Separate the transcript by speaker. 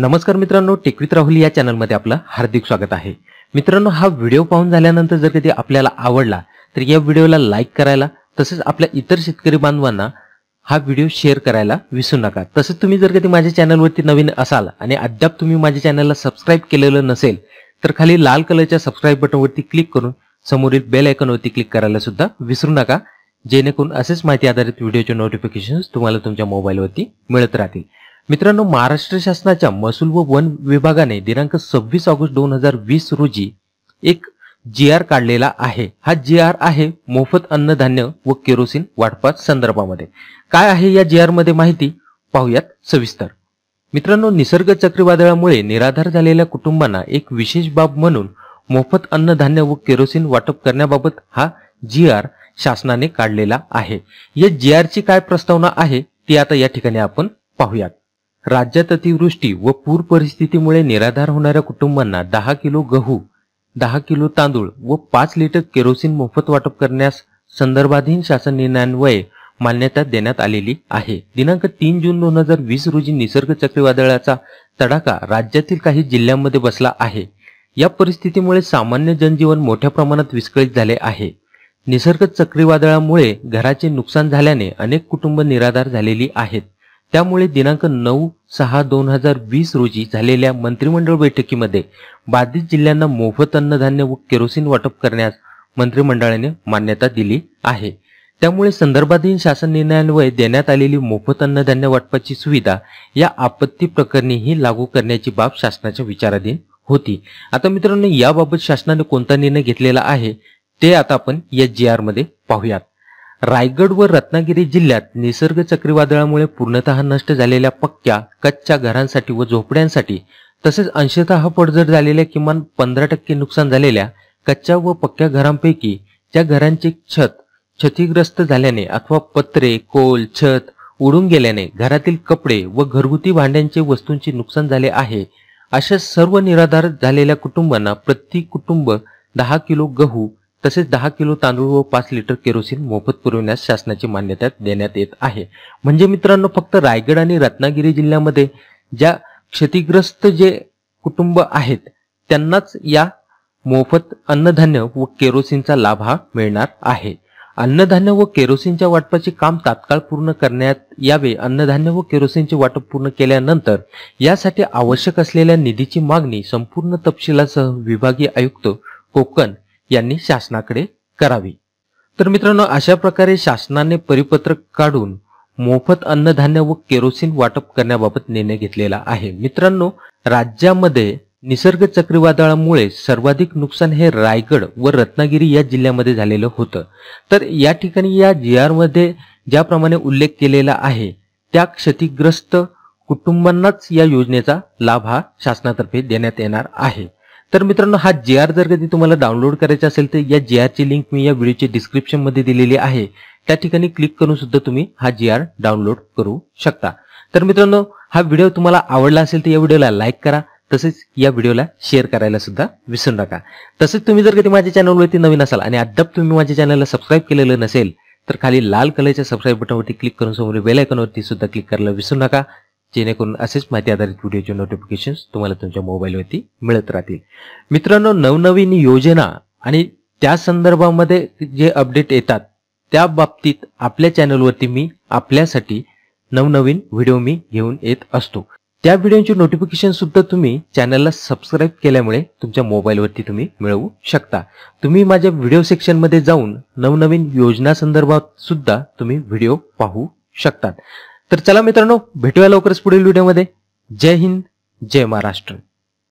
Speaker 1: नमस्कार मित्रांनो टेकवीत राहुल या चॅनलमध्ये आपलं हार्दिक स्वागत आहे मित्रांनो हा व्हिडिओ पाहून झाल्यानंतर जर कधी आपल्याला आवडला तर या व्हिडिओला लाईक करायला तसेच आपल्या इतर शेतकरी बांधवांना हा व्हिडिओ शेअर करायला विसरू नका तसेच तुम्ही जर कधी माझ्या चॅनलवरती नवीन असाल आणि अद्याप तुम्ही माझ्या चॅनलला सबस्क्राईब केलेलं नसेल तर खाली लाल कलरच्या सबस्क्राईब बटनवरती क्लिक करून समोरील बेल आयकॉनवरती क्लिक करायला सुद्धा विसरू नका जेणेकरून असेच माहिती आधारित व्हिडिओचे नोटिफिकेशन तुम्हाला तुमच्या मोबाईलवरती मिळत राहतील मित्रांनो महाराष्ट्र शासनाच्या महसूल व वन विभागाने दिनांक सव्वीस ऑगस्ट दोन हजार वीस रोजी एक जी आर काढलेला आहे हा जी आर आहे मोफत अन्नधान्य व केरोसिन वाटपा संदर्भामध्ये काय आहे या जी आर मध्ये माहिती पाहूयात सविस्तर मित्रांनो निसर्ग चक्रीवादळामुळे निराधार झालेल्या कुटुंबांना एक विशेष बाब म्हणून मोफत अन्नधान्य व केरोसिन वाटप करण्याबाबत हा जी आर शासनाने काढलेला आहे या जी आरची काय प्रस्तावना आहे ती आता या ठिकाणी आपण पाहूयात राज्यात अतिवृष्टी व पूर परिस्थितीमुळे निराधार होणाऱ्या कुटुंबांना दहा किलो गहू दहा किलो तांदूळ व पाच लिटर केरोसिन मोफत वाटप करण्यास संदर्भाधीन शासन निर्णयान्वये मान्यता देण्यात आलेली आहे दिनांक तीन जून दोन हजार वीस रोजी निसर्ग चक्रीवादळाचा तडाखा राज्यातील काही जिल्ह्यांमध्ये बसला आहे या परिस्थितीमुळे सामान्य जनजीवन मोठ्या प्रमाणात विस्कळीत झाले आहे निसर्ग चक्रीवादळामुळे घराचे नुकसान झाल्याने अनेक कुटुंब निराधार झालेली आहेत त्यामुळे दिनांक नऊ सहा दोन हजार वीस रोजी झालेल्या मंत्रिमंडळ बैठकीमध्ये बाधित जिल्ह्यांना मोफत अन्नधान्य व केरोसिन वाटप करण्यास मंत्रिमंडळाने मान्यता दिली आहे त्यामुळे संदर्भाधीन शासन निर्णयांवर देण्यात आलेली मोफत अन्नधान्य वाटपाची सुविधा या आपत्ती प्रकरणीही लागू करण्याची बाब शासनाच्या विचाराधीन होती आता मित्रांनो याबाबत शासनाने कोणता निर्णय घेतलेला आहे ते आता आपण या जी मध्ये पाहूयात रायगड व रत्नागिरी जिल्ह्यात निसर्ग चक्रीवादळामुळे पूर्णतः नष्ट झालेल्या पक्क्या कच्च्या घरांसाठी व झोपड्यांसाठी तसेच अंशतः पडझड झालेल्या किमान पंधरा टक्के नुकसान झालेल्या कच्च्या व पक्क्या घरांपैकी ज्या घरांचे छत क्षतिग्रस्त झाल्याने अथवा पत्रे कोल छत उडून गेल्याने घरातील कपडे व घरगुती भांड्यांचे वस्तूंचे नुकसान झाले आहे अशा सर्व निराधार झालेल्या कुटुंबांना प्रति कुटुंब दहा किलो गहू तसेच दहा किलो तांदूळ व पाच लिटर केरोसिन मोफत पुरवण्यास शासनाची मान्यता देण्यात येत आहे म्हणजे मित्रांनो फक्त रायगड आणि रत्नागिरी जिल्ह्यामध्ये ज्या क्षतिग्रस्त जे कुटुंब आहेत त्यांनाच या मोफत अन्नधान्य व केरोसिनचा लाभ हा मिळणार आहे अन्नधान्य व केरोसिनच्या वाटपाचे काम तात्काळ पूर्ण करण्यात यावे अन्नधान्य व केरोसिनचे वाटप पूर्ण केल्यानंतर यासाठी आवश्यक असलेल्या निधीची मागणी संपूर्ण तपशिलासह विभागीय आयुक्त कोकण यांनी शासनाकडे करावी तर मित्रांनो अशा प्रकारे शासनाने परिपत्रक काढून मोफत अन्नधान्य व केरोसिन वाटप करण्याबाबत निर्णय घेतलेला आहे मित्रांनो राज्यामध्ये निसर्ग चक्रीवादळामुळे सर्वाधिक नुकसान हे रायगड व रत्नागिरी या जिल्ह्यामध्ये झालेलं होतं तर या ठिकाणी या जी आरमध्ये ज्याप्रमाणे उल्लेख केलेला आहे त्या क्षतिग्रस्त कुटुंबांनाच या योजनेचा लाभ हा शासनातर्फे देण्यात येणार आहे तर मित्रांनो हा जे आर जर कधी तुम्हाला डाउनलोड करायचा असेल तर या जे आरची लिंक मी या व्हिडिओची डिस्क्रिप्शनमध्ये दिलेली आहे त्या ठिकाणी क्लिक करून सुद्धा तुम्ही हा जे आर डाउनलोड करू शकता तर मित्रांनो हा व्हिडिओ तुम्हाला आवडला असेल तर या व्हिडिओला लाईक करा तसेच या व्हिडिओला शेअर करायला सुद्धा विसरू नका तसेच तुम्ही जर कधी माझ्या चॅनलवरती नवीन असाल आणि अद्याप तुम्ही माझ्या चॅनलला सबस्क्राईब केलेलं नसेल तर खाली लाल कलरच्या सबस्क्राईब बटनवरती क्लिक करून समोर बेल आयकॉनवरती सुद्धा क्लिक करायला विसरू नका जेणेकरून असेच माहिती आधारित व्हिडिओचे नोटिफिकेशन तुम्हाला तुमच्या मोबाईलवरती मिळत राहतील मित्रांनो नवनवीन योजना आणि त्या संदर्भामध्ये जे अपडेट येतात त्या बाबतीत आपल्या चॅनलवरती मी आपल्यासाठी नवनवीन व्हिडिओ मी घेऊन येत असतो त्या व्हिडिओचे नोटिफिकेशन सुद्धा तुम्ही चॅनलला सबस्क्राईब केल्यामुळे तुमच्या मोबाईलवरती तुम्ही मिळवू शकता तुम्ही माझ्या व्हिडिओ सेक्शनमध्ये जाऊन नवनवीन योजना संदर्भात सुद्धा तुम्ही व्हिडिओ पाहू शकतात तर चला मित्रांनो भेटूया लवकरच पुढील व्हिडिओमध्ये जय हिंद जय महाराष्ट्र